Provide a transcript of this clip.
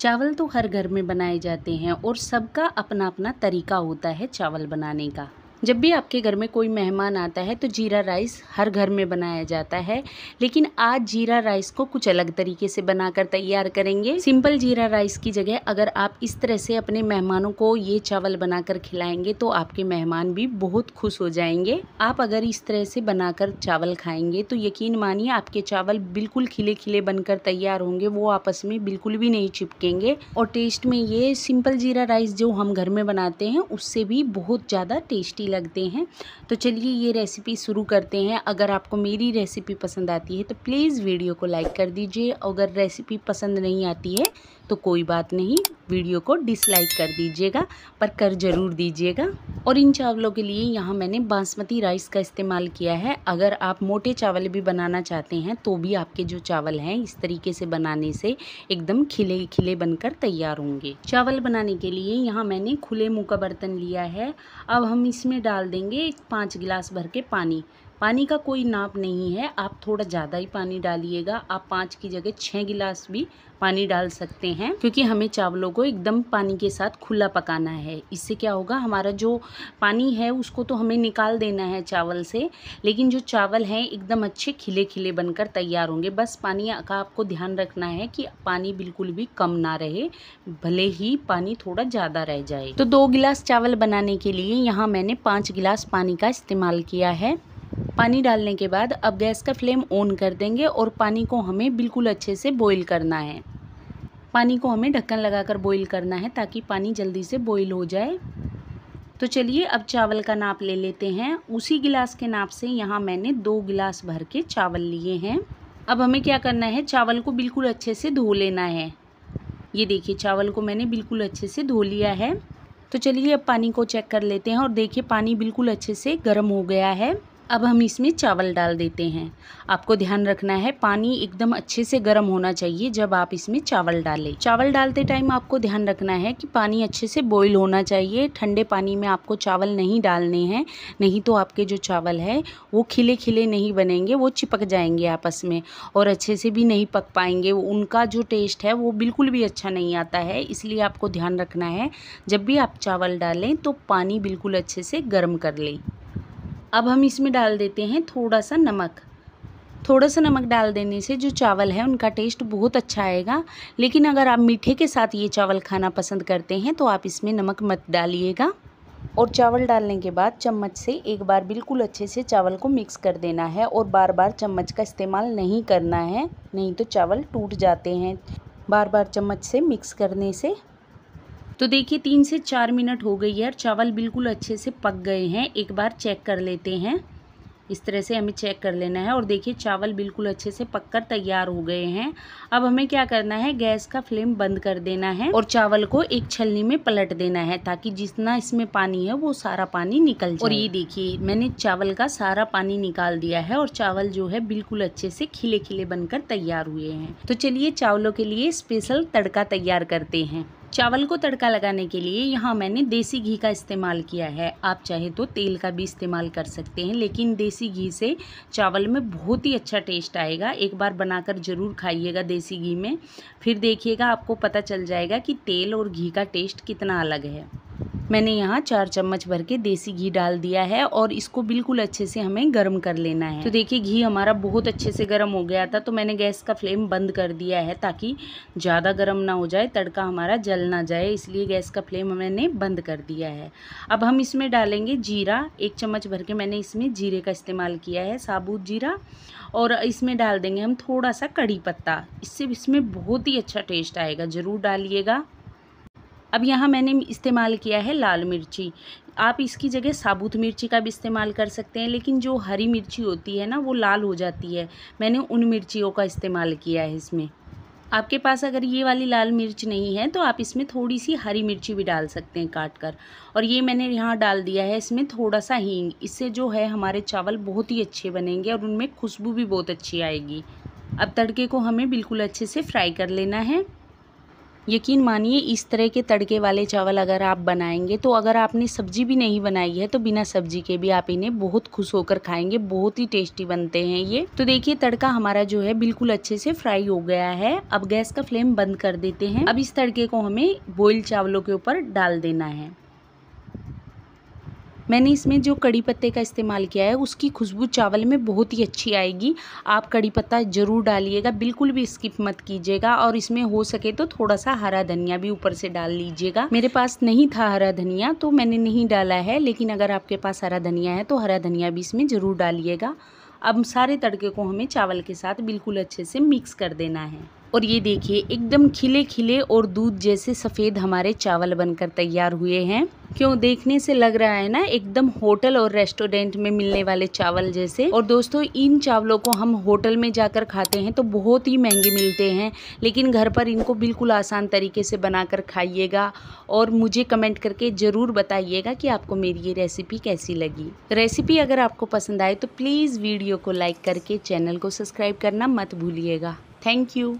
चावल तो हर घर में बनाए जाते हैं और सबका अपना अपना तरीका होता है चावल बनाने का जब भी आपके घर में कोई मेहमान आता है तो जीरा राइस हर घर में बनाया जाता है लेकिन आज जीरा राइस को कुछ अलग तरीके से बनाकर तैयार करेंगे सिंपल जीरा राइस की जगह अगर आप इस तरह से अपने मेहमानों को ये चावल बनाकर खिलाएंगे तो आपके मेहमान भी बहुत खुश हो जाएंगे आप अगर इस तरह से बनाकर चावल खाएंगे तो यकीन मानिए आपके चावल बिल्कुल खिले खिले बनकर तैयार होंगे वो आपस में बिल्कुल भी नहीं चिपकेंगे और टेस्ट में ये सिंपल जीरा राइस जो हम घर में बनाते हैं उससे भी बहुत ज़्यादा टेस्टी लगते हैं तो चलिए ये रेसिपी शुरू करते हैं अगर आपको मेरी रेसिपी पसंद आती है तो प्लीज़ वीडियो को लाइक कर दीजिए अगर रेसिपी पसंद नहीं आती है तो कोई बात नहीं वीडियो को डिसलाइक कर दीजिएगा पर कर ज़रूर दीजिएगा और इन चावलों के लिए यहाँ मैंने बासमती राइस का इस्तेमाल किया है अगर आप मोटे चावल भी बनाना चाहते हैं तो भी आपके जो चावल हैं इस तरीके से बनाने से एकदम खिले खिले बनकर तैयार होंगे चावल बनाने के लिए यहाँ मैंने खुले मुँह का बर्तन लिया है अब हम इसमें डाल देंगे पाँच गिलास भर के पानी पानी का कोई नाप नहीं है आप थोड़ा ज़्यादा ही पानी डालिएगा आप पाँच की जगह छः गिलास भी पानी डाल सकते हैं क्योंकि हमें चावलों को एकदम पानी के साथ खुला पकाना है इससे क्या होगा हमारा जो पानी है उसको तो हमें निकाल देना है चावल से लेकिन जो चावल हैं एकदम अच्छे खिले खिले बनकर तैयार होंगे बस पानी का आपको ध्यान रखना है कि पानी बिल्कुल भी कम ना रहे भले ही पानी थोड़ा ज़्यादा रह जाए तो दो गिलास चावल बनाने के लिए यहाँ मैंने पाँच गिलास पानी का इस्तेमाल किया है पानी डालने के बाद अब गैस का फ्लेम ऑन कर देंगे और पानी को हमें बिल्कुल अच्छे से बॉईल करना है पानी को हमें ढक्कन लगाकर बॉईल करना है ताकि पानी जल्दी से बॉईल हो जाए तो चलिए अब चावल का नाप ले लेते हैं उसी गिलास के नाप से यहाँ मैंने दो गिलास भर के चावल लिए हैं अब हमें क्या करना है चावल को बिल्कुल अच्छे से धो लेना है ये देखिए चावल को मैंने बिल्कुल अच्छे से धो लिया है तो चलिए अब पानी को चेक कर लेते हैं और देखिए पानी बिल्कुल अच्छे से गर्म हो गया है अब हम इसमें चावल डाल देते हैं आपको ध्यान रखना है पानी एकदम अच्छे से गर्म होना चाहिए जब आप इसमें चावल डालें चावल डालते टाइम आपको ध्यान रखना है कि पानी अच्छे से बॉईल होना चाहिए ठंडे पानी में आपको चावल नहीं डालने हैं नहीं तो आपके जो चावल है वो खिले खिले नहीं बनेंगे वो चिपक जाएंगे आपस में और अच्छे से भी नहीं पक पाएंगे उनका जो टेस्ट है वो बिल्कुल भी अच्छा नहीं आता है इसलिए आपको ध्यान रखना है जब भी आप चावल डालें तो पानी बिल्कुल अच्छे से गर्म कर लें अब हम इसमें डाल देते हैं थोड़ा सा नमक थोड़ा सा नमक डाल देने से जो चावल है उनका टेस्ट बहुत अच्छा आएगा लेकिन अगर आप मीठे के साथ ये चावल खाना पसंद करते हैं तो आप इसमें नमक मत डालिएगा और चावल डालने के बाद चम्मच से एक बार बिल्कुल अच्छे से चावल को मिक्स कर देना है और बार बार चम्मच का इस्तेमाल नहीं करना है नहीं तो चावल टूट जाते हैं बार बार चम्मच से मिक्स करने से तो देखिए तीन से चार मिनट हो गई है और चावल बिल्कुल अच्छे से पक गए हैं एक बार चेक कर लेते हैं इस तरह से हमें चेक कर लेना है और देखिए चावल बिल्कुल अच्छे से पककर तैयार हो गए हैं अब हमें क्या करना है गैस का फ्लेम बंद कर देना है और चावल को एक छलनी में पलट देना है ताकि जितना इसमें पानी है वो सारा पानी निकल जाए और ये देखिए मैंने चावल का सारा पानी निकाल दिया है और चावल जो है बिल्कुल अच्छे से खिले खिले बनकर तैयार हुए हैं तो चलिए चावलों के लिए स्पेशल तड़का तैयार करते हैं चावल को तड़का लगाने के लिए यहाँ मैंने देसी घी का इस्तेमाल किया है आप चाहे तो तेल का भी इस्तेमाल कर सकते हैं लेकिन देसी घी से चावल में बहुत ही अच्छा टेस्ट आएगा एक बार बनाकर ज़रूर खाइएगा देसी घी में फिर देखिएगा आपको पता चल जाएगा कि तेल और घी का टेस्ट कितना अलग है मैंने यहाँ चार चम्मच भर के देसी घी डाल दिया है और इसको बिल्कुल अच्छे से हमें गर्म कर लेना है तो देखिए घी हमारा बहुत अच्छे से गर्म हो गया था तो मैंने गैस का फ्लेम बंद कर दिया है ताकि ज़्यादा गर्म ना हो जाए तड़का हमारा जल ना जाए इसलिए गैस का फ्लेम मैंने बंद कर दिया है अब हम इसमें डालेंगे जीरा एक चम्मच भर के मैंने इसमें जीरे का इस्तेमाल किया है साबुत जीरा और इसमें डाल देंगे हम थोड़ा सा कड़ी पत्ता इससे इसमें बहुत ही अच्छा टेस्ट आएगा ज़रूर डालिएगा अब यहाँ मैंने इस्तेमाल किया है लाल मिर्ची आप इसकी जगह साबुत मिर्ची का भी इस्तेमाल कर सकते हैं लेकिन जो हरी मिर्ची होती है ना वो लाल हो जाती है मैंने उन मिर्चियों का इस्तेमाल किया है इसमें आपके पास अगर ये वाली लाल मिर्च नहीं है तो आप इसमें थोड़ी सी हरी मिर्ची भी डाल सकते हैं काट कर और ये मैंने यहाँ डाल दिया है इसमें थोड़ा सा हींग इससे जो है हमारे चावल बहुत ही अच्छे बनेंगे और उनमें खुशबू भी बहुत अच्छी आएगी अब तड़के को हमें बिल्कुल अच्छे से फ्राई कर लेना है यकीन मानिए इस तरह के तड़के वाले चावल अगर आप बनाएंगे तो अगर आपने सब्जी भी नहीं बनाई है तो बिना सब्जी के भी आप इन्हें बहुत खुश होकर खाएंगे बहुत ही टेस्टी बनते हैं ये तो देखिए तड़का हमारा जो है बिल्कुल अच्छे से फ्राई हो गया है अब गैस का फ्लेम बंद कर देते हैं अब इस तड़के को हमें बॉइल्ड चावलों के ऊपर डाल देना है मैंने इसमें जो कड़ी पत्ते का इस्तेमाल किया है उसकी खुशबू चावल में बहुत ही अच्छी आएगी आप कड़ी पत्ता ज़रूर डालिएगा बिल्कुल भी स्किप मत कीजिएगा और इसमें हो सके तो थोड़ा सा हरा धनिया भी ऊपर से डाल लीजिएगा मेरे पास नहीं था हरा धनिया तो मैंने नहीं डाला है लेकिन अगर आपके पास हरा धनिया है तो हरा धनिया भी इसमें ज़रूर डालिएगा अब सारे तड़के को हमें चावल के साथ बिल्कुल अच्छे से मिक्स कर देना है और ये देखिए एकदम खिले खिले और दूध जैसे सफ़ेद हमारे चावल बनकर तैयार हुए हैं क्यों देखने से लग रहा है ना एकदम होटल और रेस्टोरेंट में मिलने वाले चावल जैसे और दोस्तों इन चावलों को हम होटल में जाकर खाते हैं तो बहुत ही महंगे मिलते हैं लेकिन घर पर इनको बिल्कुल आसान तरीके से बनाकर खाइएगा और मुझे कमेंट करके ज़रूर बताइएगा कि आपको मेरी ये रेसिपी कैसी लगी रेसिपी अगर आपको पसंद आए तो प्लीज़ वीडियो को लाइक करके चैनल को सब्सक्राइब करना मत भूलिएगा थैंक यू